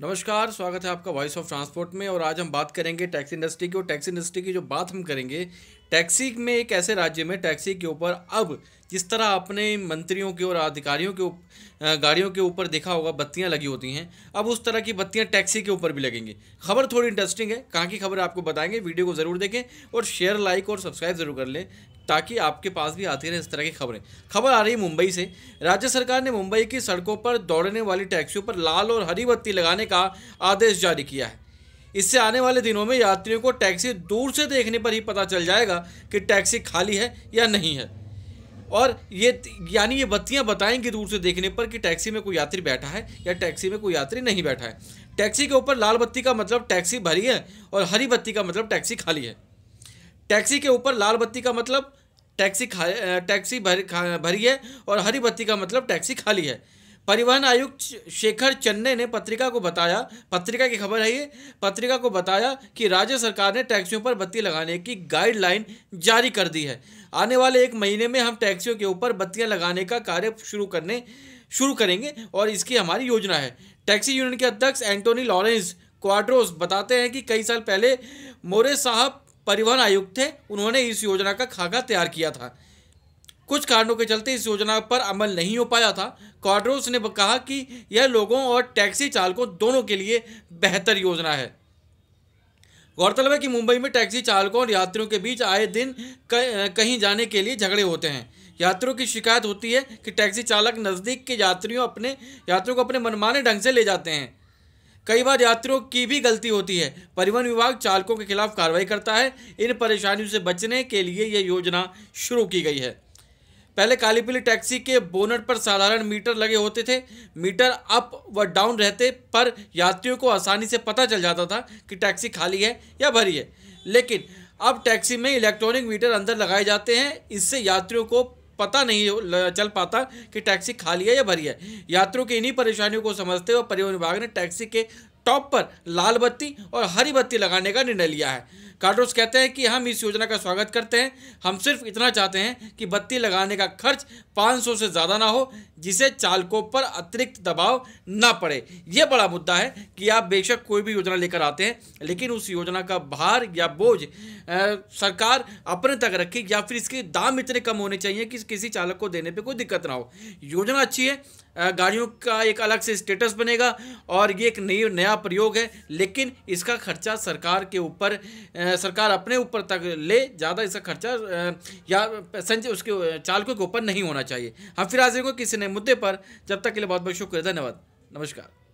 नमस्कार स्वागत है आपका वॉइस ऑफ ट्रांसपोर्ट में और आज हम बात करेंगे टैक्सी इंडस्ट्री की और टैक्सी इंडस्ट्री की जो बात हम करेंगे टैक्सी में एक ऐसे राज्य में टैक्सी के ऊपर अब जिस तरह आपने मंत्रियों के और अधिकारियों के गाड़ियों के ऊपर देखा होगा बत्तियाँ लगी होती हैं अब उस तरह की बत्तियाँ टैक्सी के ऊपर भी लगेंगी खबर थोड़ी इंटरेस्टिंग है कहाँ की खबर आपको बताएंगे वीडियो को ज़रूर देखें और शेयर लाइक और सब्सक्राइब ज़रूर कर लें ताकि आपके पास भी आती रहे इस तरह की खबरें खबर आ रही है मुंबई से राज्य सरकार ने मुंबई की सड़कों पर दौड़ने वाली टैक्सियों पर लाल और हरी बत्ती लगाने का आदेश जारी किया है इससे आने वाले दिनों में यात्रियों को टैक्सी दूर से देखने पर ही पता चल जाएगा कि टैक्सी खाली है या नहीं है और ये यानी ये बत्तियाँ बताएंगी दूर से देखने पर कि टैक्सी में कोई यात्री बैठा है या टैक्सी में कोई यात्री नहीं बैठा है टैक्सी के ऊपर लाल बत्ती का मतलब टैक्सी भरी है और हरी बत्ती का मतलब टैक्सी खाली है टैक्सी के ऊपर लाल बत्ती का मतलब टैक्सी खा टैक्सी भर भरी है और हरी बत्ती का मतलब टैक्सी खाली है परिवहन आयुक्त शेखर चन्ने ने पत्रिका को बताया पत्रिका की खबर है ये पत्रिका को बताया कि राज्य सरकार ने टैक्सियों पर बत्ती लगाने की गाइडलाइन जारी कर दी है आने वाले एक महीने में हम टैक्सियों के ऊपर बत्तियां लगाने का कार्य शुरू करने शुरू करेंगे और इसकी हमारी योजना है टैक्सी यूनियन के अध्यक्ष एंटोनी लॉरेंस क्वाड्रोस बताते हैं कि कई साल पहले मोरे साहब परिवहन आयुक्त थे उन्होंने इस योजना का खाका तैयार किया था कुछ कारणों के चलते इस योजना पर अमल नहीं हो पाया था कॉर्डरोस ने कहा कि यह लोगों और टैक्सी चालकों दोनों के लिए बेहतर योजना है गौरतलब है कि मुंबई में टैक्सी चालकों और यात्रियों के बीच आए दिन कहीं जाने के लिए झगड़े होते हैं यात्रियों की शिकायत होती है कि टैक्सी चालक नज़दीक के यात्रियों अपने यात्रियों को अपने मनमाने ढंग से ले जाते हैं कई बार यात्रियों की भी गलती होती है परिवहन विभाग चालकों के खिलाफ कार्रवाई करता है इन परेशानियों से बचने के लिए यह योजना शुरू की गई है पहले काली पीली टैक्सी के बोनट पर साधारण मीटर लगे होते थे मीटर अप व डाउन रहते पर यात्रियों को आसानी से पता चल जाता था कि टैक्सी खाली है या भरी है लेकिन अब टैक्सी में इलेक्ट्रॉनिक मीटर अंदर लगाए जाते हैं इससे यात्रियों को पता नहीं चल पाता कि टैक्सी खाली है या भरी है यात्रियों की इन्हीं परेशानियों को समझते हुए परिवहन विभाग ने टैक्सी के टॉप पर लाल बत्ती और हरी बत्ती लगाने का निर्णय लिया है कार्डोस कहते हैं कि हम इस योजना का स्वागत करते हैं हम सिर्फ इतना चाहते हैं कि बत्ती लगाने का खर्च 500 से ज़्यादा ना हो जिसे चालकों पर अतिरिक्त दबाव ना पड़े यह बड़ा मुद्दा है कि आप बेशक कोई भी योजना लेकर आते हैं लेकिन उस योजना का भार या बोझ सरकार अपने तक रखे या फिर इसके दाम इतने कम होने चाहिए कि किसी चालक को देने पर कोई दिक्कत ना हो योजना अच्छी है गाड़ियों का एक अलग से स्टेटस बनेगा और ये एक नई नया प्रयोग है लेकिन इसका खर्चा सरकार के ऊपर सरकार अपने ऊपर तक ले ज़्यादा इसका खर्चा या पैसेंजर उसके चालकों के ऊपर नहीं होना चाहिए हम फिर हाजिर होंगे किसी नए मुद्दे पर जब तक के लिए बहुत बहुत शुक्रिया धन्यवाद नमस्कार